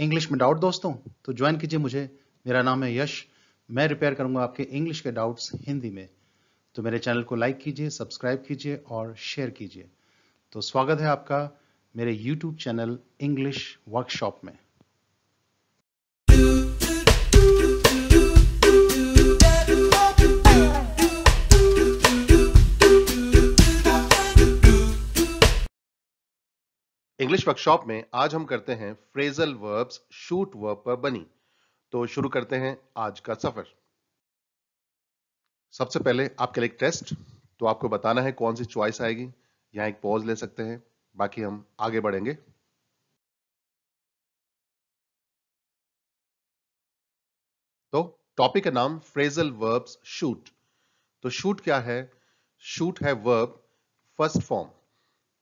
English में doubt दोस्तों तो ज्वाइन कीजिए मुझे मेरा नाम है यश मैं रिपेयर करूंगा आपके इंग्लिश के डाउट्स हिंदी में तो मेरे चैनल को लाइक कीजिए सब्सक्राइब कीजिए और शेयर कीजिए तो स्वागत है आपका मेरे यूट्यूब चैनल इंग्लिश वर्कशॉप में इंग्लिश वर्कशॉप में आज हम करते हैं फ्रेजल वर्ब्स शूट वर्ब पर बनी तो शुरू करते हैं आज का सफर सबसे पहले आपके लिए टेस्ट तो आपको बताना है कौन सी चॉइस आएगी यहां एक पॉज ले सकते हैं बाकी हम आगे बढ़ेंगे तो टॉपिक का नाम फ्रेजल वर्ब्स शूट तो शूट क्या है शूट है वर्ब फर्स्ट फॉर्म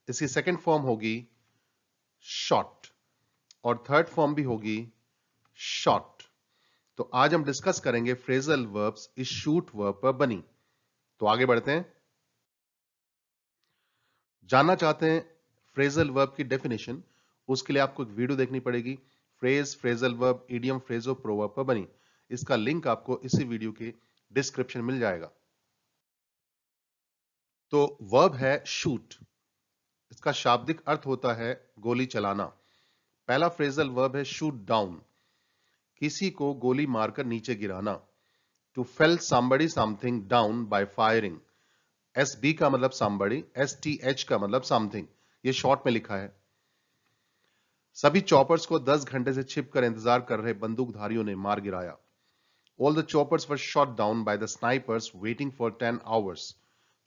इसकी सेकंड फॉर्म होगी शॉर्ट और थर्ड फॉर्म भी होगी शॉर्ट तो आज हम डिस्कस करेंगे फ्रेजल वर्ब्स इस शूट वर्ब पर बनी तो आगे बढ़ते हैं जानना चाहते हैं फ्रेजल वर्ब की डेफिनेशन उसके लिए आपको एक वीडियो देखनी पड़ेगी फ्रेज फ्रेजल वर्ब इडियम फ्रेजो प्रोवर्ब पर बनी इसका लिंक आपको इसी वीडियो के डिस्क्रिप्शन मिल जाएगा तो वर्ब है शूट इसका शाब्दिक अर्थ होता है गोली चलाना पहला फ्रेजल वर्ब है शूट डाउन किसी को गोली मारकर नीचे गिराना to fell somebody something down by firing S B का मतलब सांबड़ी एस टी एच का मतलब समथिंग ये शॉर्ट में लिखा है सभी चॉपर्स को 10 घंटे से छिप कर इंतजार कर रहे बंदूकधारियों ने मार गिराया all the choppers were shot down by the snipers waiting for 10 hours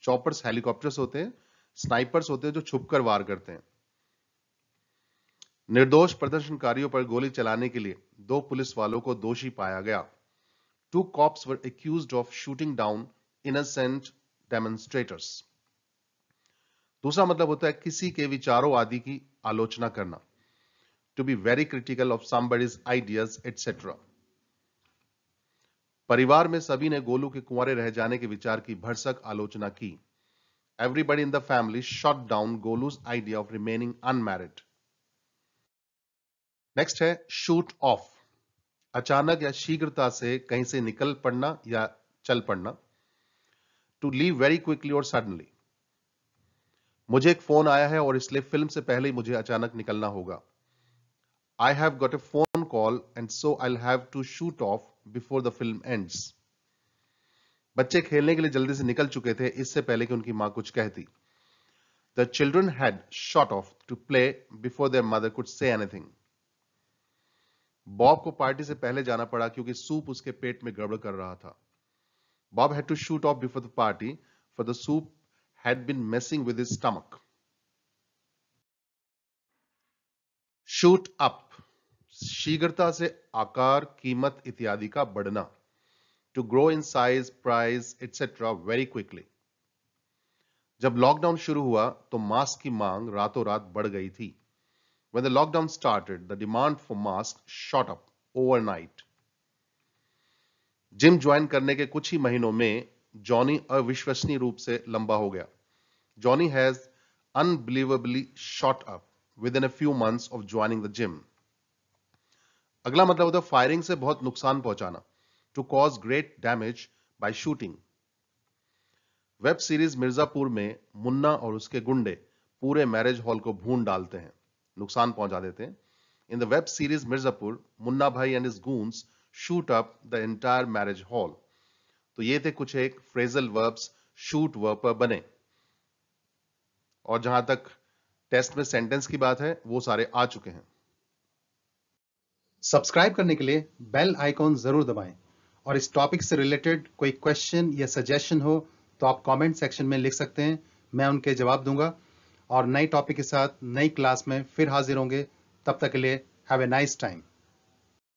choppers helicopters होते हैं स्नाइपर्स होते हैं जो छुप कर वार करते हैं निर्दोष प्रदर्शनकारियों पर गोली चलाने के लिए दो पुलिस वालों को दोषी पाया गया two cops were accuse of shooting down innocent demonstrators दूसरा मतलब होता है किसी के विचारों आदि की आलोचना करना to be very critical of somebody's ideas etcetera परिवार में सभी ने गोलू के कुंवरे रह जाने के विचार की भरसक आलोचना की Everybody in the family shot down Golu's idea of remaining unmarried. Next है शूट ऑफ अचानक या शीघ्रता से कहीं से निकल पड़ना या चल पड़ना टू लीव वेरी क्विकली और सडनली मुझे एक फोन आया है और इसलिए फिल्म से पहले ही मुझे अचानक निकलना होगा I have got a phone call and so I have to shoot off before the film ends बच्चे खेलने के लिए जल्दी से निकल चुके थे इससे पहले कि उनकी मां कुछ कहती the children had shot off to play before their mother could say anything Bob को पार्टी से पहले जाना पड़ा क्योंकि सूप उसके पेट में गड़बड़ कर रहा था Bob had to shoot off before the party for the soup had been messing with his stomach shoot up शीघ्रता से आकार कीमत इत्यादि का बढ़ना to grow in size, price, etc. very quickly. जब लॉकडाउन शुरू हुआ तो मास्क की मांग रातों रात बढ़ गई थी When the lockdown started, the demand for masks shot up overnight. Gym join करने के कुछ ही महीनों में जॉनी अविश्वसनीय रूप से लंबा हो गया Johnny has unbelievably short up within a few months of joining the gym अगला मतलब होता है फायरिंग से बहुत नुकसान पहुंचाना to cause great damage by shooting. Web series Mirzapur में मुन्ना और उसके गुंडे पूरे मैरिज हॉल को भून डालते हैं नुकसान पहुंचा देते हैं in the web series Mirzapur Munna Bhai and his goons shoot up the entire marriage hall तो ये थे कुछ एक फ्रेजल वर्ब्स शूट वर्ब पर बने और जहां तक टेस्ट में सेंटेंस की बात है वो सारे आ चुके हैं सब्सक्राइब करने के लिए बेल आइकॉन जरूर दबाएं और इस टॉपिक से रिलेटेड कोई क्वेश्चन या सजेशन हो तो आप कमेंट सेक्शन में लिख सकते हैं मैं उनके जवाब दूंगा और नए टॉपिक के साथ नई क्लास में फिर हाजिर होंगे तब तक के लिए हैव ए नाइस टाइम